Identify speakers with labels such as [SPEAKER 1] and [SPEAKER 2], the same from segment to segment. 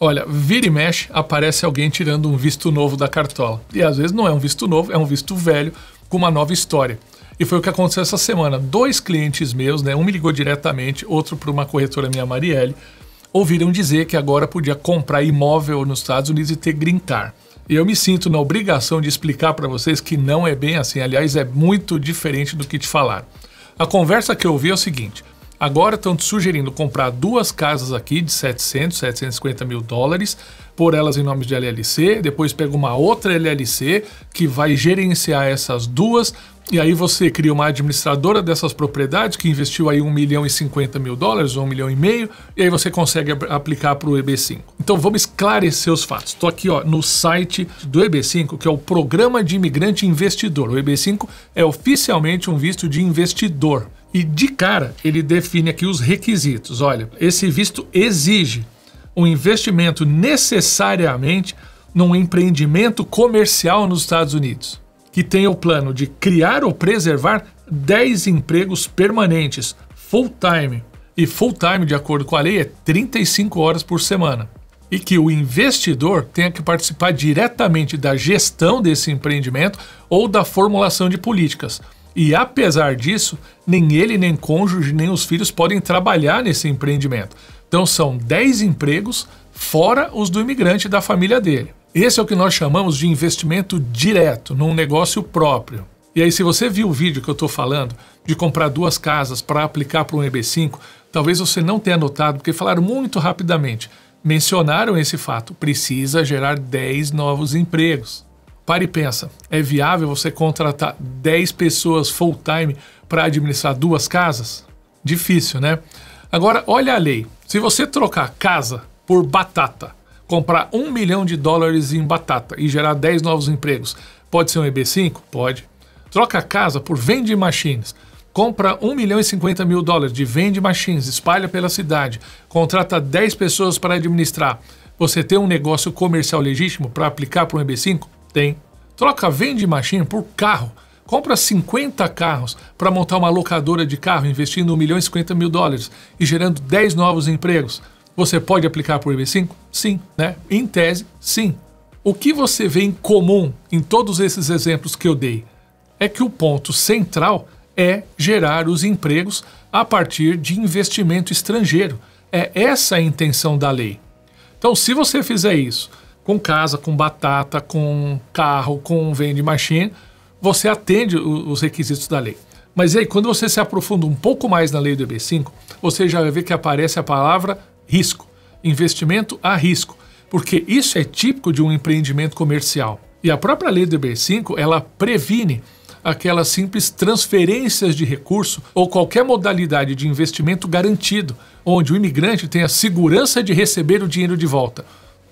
[SPEAKER 1] Olha, vira e mexe aparece alguém tirando um visto novo da cartola. E às vezes não é um visto novo, é um visto velho com uma nova história. E foi o que aconteceu essa semana. Dois clientes meus, né, um me ligou diretamente, outro para uma corretora minha, Marielle, ouviram dizer que agora podia comprar imóvel nos Estados Unidos e ter gritar. E eu me sinto na obrigação de explicar para vocês que não é bem assim. Aliás, é muito diferente do que te falaram. A conversa que eu ouvi é o seguinte: Agora estão te sugerindo comprar duas casas aqui de 700, 750 mil dólares, por elas em nomes de LLC, depois pega uma outra LLC que vai gerenciar essas duas, e aí você cria uma administradora dessas propriedades que investiu aí 1 milhão e 50 mil dólares, ou 1 milhão e meio, e aí você consegue aplicar para o EB5. Então vamos esclarecer os fatos. Estou aqui ó, no site do EB5, que é o Programa de Imigrante Investidor. O EB5 é oficialmente um visto de investidor. E de cara, ele define aqui os requisitos. Olha, esse visto exige um investimento necessariamente num empreendimento comercial nos Estados Unidos, que tenha o plano de criar ou preservar 10 empregos permanentes, full-time. E full-time, de acordo com a lei, é 35 horas por semana. E que o investidor tenha que participar diretamente da gestão desse empreendimento ou da formulação de políticas e apesar disso, nem ele, nem cônjuge, nem os filhos podem trabalhar nesse empreendimento. Então são 10 empregos, fora os do imigrante e da família dele. Esse é o que nós chamamos de investimento direto, num negócio próprio. E aí, se você viu o vídeo que eu estou falando de comprar duas casas para aplicar para um EB5, talvez você não tenha notado, porque falaram muito rapidamente. Mencionaram esse fato: precisa gerar 10 novos empregos. Para e pensa, é viável você contratar 10 pessoas full time para administrar duas casas? Difícil, né? Agora, olha a lei. Se você trocar casa por batata, comprar um milhão de dólares em batata e gerar 10 novos empregos, pode ser um EB5? Pode. Troca casa por vende machines. Compra 1 milhão e 50 mil dólares de vende machines, espalha pela cidade, contrata 10 pessoas para administrar. Você tem um negócio comercial legítimo para aplicar para um EB5? Tem. Troca vende machine por carro. Compra 50 carros para montar uma locadora de carro investindo 1 milhão e 50 mil dólares e gerando 10 novos empregos. Você pode aplicar por IB5? Sim, né? Em tese, sim. O que você vê em comum em todos esses exemplos que eu dei é que o ponto central é gerar os empregos a partir de investimento estrangeiro. É essa a intenção da lei. Então, se você fizer isso, com casa, com batata, com carro, com vende machine, você atende os requisitos da lei. Mas aí, quando você se aprofunda um pouco mais na lei do EB5, você já vê que aparece a palavra risco, investimento a risco, porque isso é típico de um empreendimento comercial. E a própria lei do EB5, ela previne aquelas simples transferências de recurso ou qualquer modalidade de investimento garantido, onde o imigrante tem a segurança de receber o dinheiro de volta.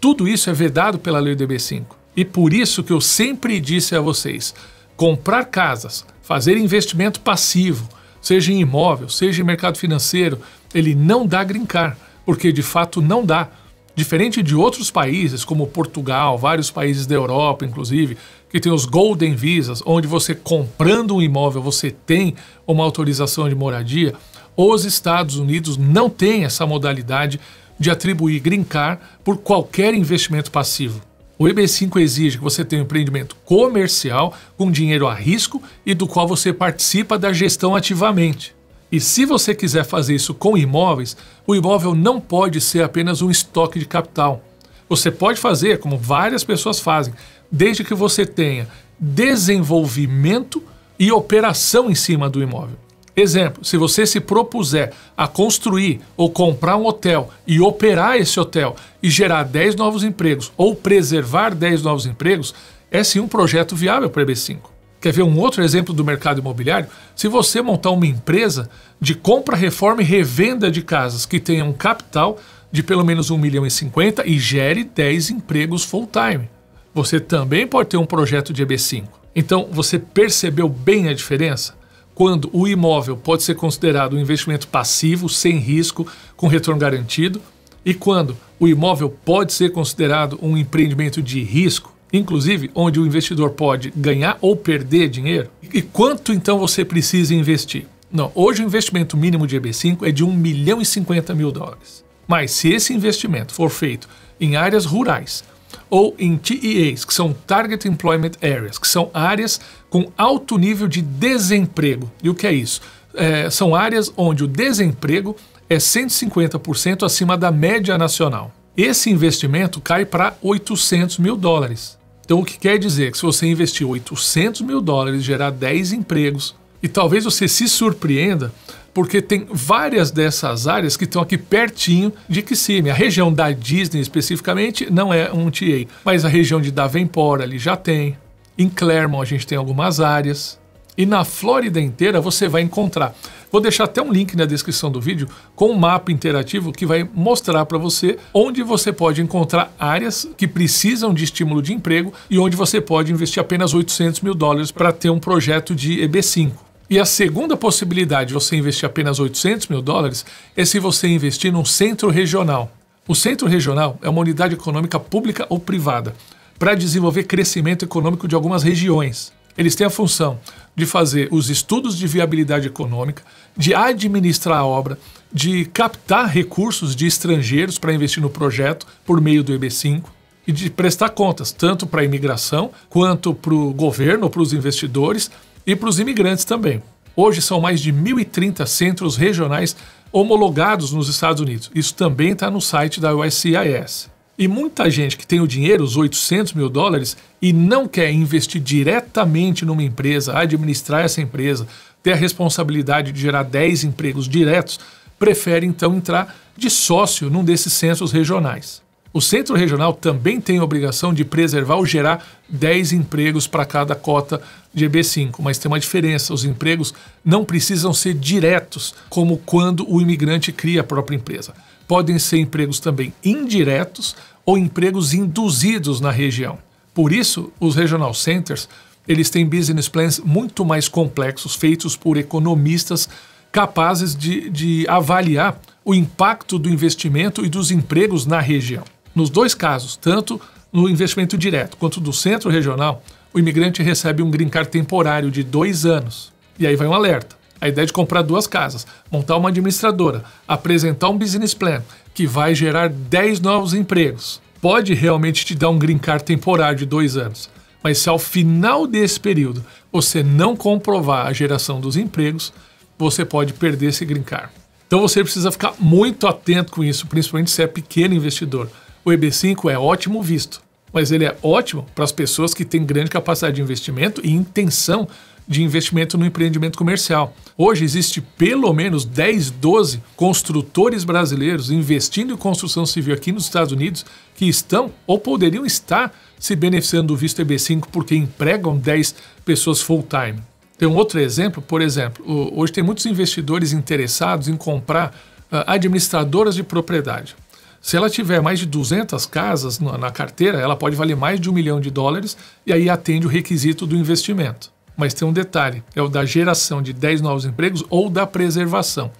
[SPEAKER 1] Tudo isso é vedado pela lei do IDB5. E por isso que eu sempre disse a vocês: comprar casas, fazer investimento passivo, seja em imóvel, seja em mercado financeiro, ele não dá grincar, porque de fato não dá. Diferente de outros países, como Portugal, vários países da Europa, inclusive, que tem os Golden Visas, onde você comprando um imóvel você tem uma autorização de moradia, os Estados Unidos não têm essa modalidade de atribuir green card por qualquer investimento passivo. O EB5 exige que você tenha um empreendimento comercial com dinheiro a risco e do qual você participa da gestão ativamente. E se você quiser fazer isso com imóveis, o imóvel não pode ser apenas um estoque de capital. Você pode fazer, como várias pessoas fazem, desde que você tenha desenvolvimento e operação em cima do imóvel. Exemplo, se você se propuser a construir ou comprar um hotel e operar esse hotel e gerar 10 novos empregos ou preservar 10 novos empregos, é sim um projeto viável para a EB5. Quer ver um outro exemplo do mercado imobiliário? Se você montar uma empresa de compra, reforma e revenda de casas que tenha um capital de pelo menos 1 milhão e 50 e gere 10 empregos full-time, você também pode ter um projeto de EB5. Então, você percebeu bem a diferença? quando o imóvel pode ser considerado um investimento passivo, sem risco, com retorno garantido, e quando o imóvel pode ser considerado um empreendimento de risco, inclusive onde o investidor pode ganhar ou perder dinheiro. E quanto então você precisa investir? Não, hoje o investimento mínimo de EB5 é de 1 milhão e 50 mil dólares. Mas se esse investimento for feito em áreas rurais, ou em TEAs, que são Target Employment Areas, que são áreas com alto nível de desemprego. E o que é isso? É, são áreas onde o desemprego é 150% acima da média nacional. Esse investimento cai para 800 mil dólares. Então, o que quer dizer que se você investir 800 mil dólares, gerar 10 empregos, e talvez você se surpreenda porque tem várias dessas áreas que estão aqui pertinho de Kissimmee. A região da Disney, especificamente, não é um TA, mas a região de Davenport ali já tem. Em Claremont a gente tem algumas áreas. E na Flórida inteira você vai encontrar. Vou deixar até um link na descrição do vídeo com um mapa interativo que vai mostrar para você onde você pode encontrar áreas que precisam de estímulo de emprego e onde você pode investir apenas 800 mil dólares para ter um projeto de EB5. E a segunda possibilidade de você investir apenas 800 mil dólares é se você investir num centro regional. O centro regional é uma unidade econômica pública ou privada para desenvolver crescimento econômico de algumas regiões. Eles têm a função de fazer os estudos de viabilidade econômica, de administrar a obra, de captar recursos de estrangeiros para investir no projeto por meio do EB5 e de prestar contas tanto para a imigração quanto para o governo, ou para os investidores e para os imigrantes também. Hoje são mais de 1.030 centros regionais homologados nos Estados Unidos. Isso também está no site da USCIS. E muita gente que tem o dinheiro, os 800 mil dólares, e não quer investir diretamente numa empresa, administrar essa empresa, ter a responsabilidade de gerar 10 empregos diretos, prefere então entrar de sócio num desses censos regionais. O Centro Regional também tem a obrigação de preservar ou gerar 10 empregos para cada cota de EB5, mas tem uma diferença: os empregos não precisam ser diretos, como quando o imigrante cria a própria empresa. Podem ser empregos também indiretos ou empregos induzidos na região. Por isso, os regional centers eles têm business plans muito mais complexos, feitos por economistas capazes de, de avaliar o impacto do investimento e dos empregos na região. Nos dois casos, tanto no investimento direto quanto do centro regional, o imigrante recebe um green card temporário de dois anos. E aí vai um alerta. A ideia é de comprar duas casas, montar uma administradora, apresentar um business plan que vai gerar 10 novos empregos, pode realmente te dar um green card temporário de dois anos. Mas se ao final desse período você não comprovar a geração dos empregos, você pode perder esse green card. Então você precisa ficar muito atento com isso, principalmente se é pequeno investidor o EB5 é ótimo visto, mas ele é ótimo para as pessoas que têm grande capacidade de investimento e intenção de investimento no empreendimento comercial. Hoje existe pelo menos 10, 12 construtores brasileiros investindo em construção civil aqui nos Estados Unidos que estão ou poderiam estar se beneficiando do visto EB5 porque empregam 10 pessoas full-time. Tem um outro exemplo, por exemplo, hoje tem muitos investidores interessados em comprar ah, administradoras de propriedade. Se ela tiver mais de 200 casas na carteira, ela pode valer mais de um milhão de dólares e aí atende o requisito do investimento. Mas tem um detalhe: é o da geração de 10 novos empregos ou da preservação.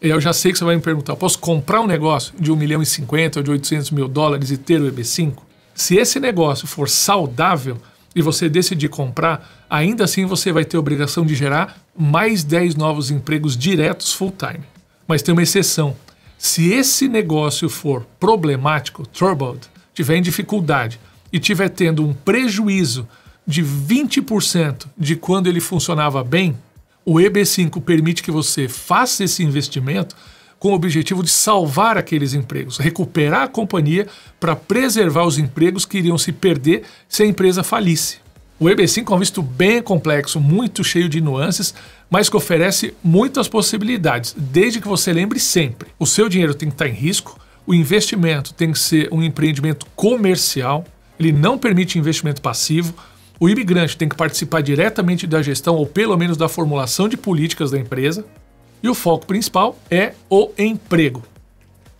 [SPEAKER 1] Eu já sei que você vai me perguntar: posso comprar um negócio de 1 milhão e 50 ou de 800 mil dólares e ter o EB5? Se esse negócio for saudável e você decidir comprar, ainda assim você vai ter a obrigação de gerar mais 10 novos empregos diretos full-time. Mas tem uma exceção: se esse negócio for problemático, troubled, tiver em dificuldade e tiver tendo um prejuízo de 20% de quando ele funcionava bem, o EB5 permite que você faça esse investimento com o objetivo de salvar aqueles empregos, recuperar a companhia para preservar os empregos que iriam se perder se a empresa falisse. O EB5 é um visto bem complexo, muito cheio de nuances, mas que oferece muitas possibilidades, desde que você lembre sempre. O seu dinheiro tem que estar em risco, o investimento tem que ser um empreendimento comercial, ele não permite investimento passivo, o imigrante tem que participar diretamente da gestão ou pelo menos da formulação de políticas da empresa, e o foco principal é o emprego.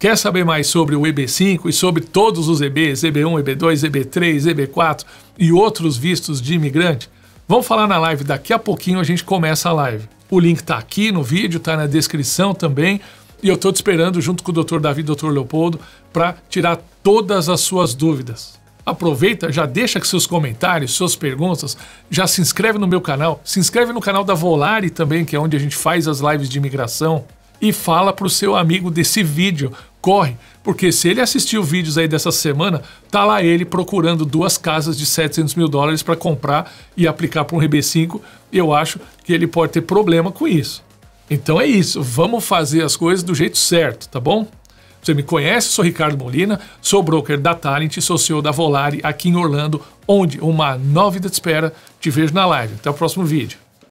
[SPEAKER 1] Quer saber mais sobre o EB5 e sobre todos os EBs, EB1, EB2, EB3, EB4 e outros vistos de imigrante? Vamos falar na live, daqui a pouquinho a gente começa a live. O link está aqui no vídeo, está na descrição também. E eu estou te esperando junto com o Dr. Davi e o Dr. Leopoldo para tirar todas as suas dúvidas. Aproveita, já deixa seus comentários, suas perguntas, já se inscreve no meu canal, se inscreve no canal da Volare também, que é onde a gente faz as lives de imigração, e fala para o seu amigo desse vídeo, corre, porque se ele assistiu vídeos aí dessa semana, tá lá ele procurando duas casas de 700 mil dólares para comprar e aplicar para um RB5. Eu acho que ele pode ter problema com isso. Então é isso, vamos fazer as coisas do jeito certo, tá bom? Você me conhece, sou Ricardo Molina, sou broker da Talent e sou CEO da Volare aqui em Orlando, onde uma nova vida te espera. Te vejo na live. Até o próximo vídeo.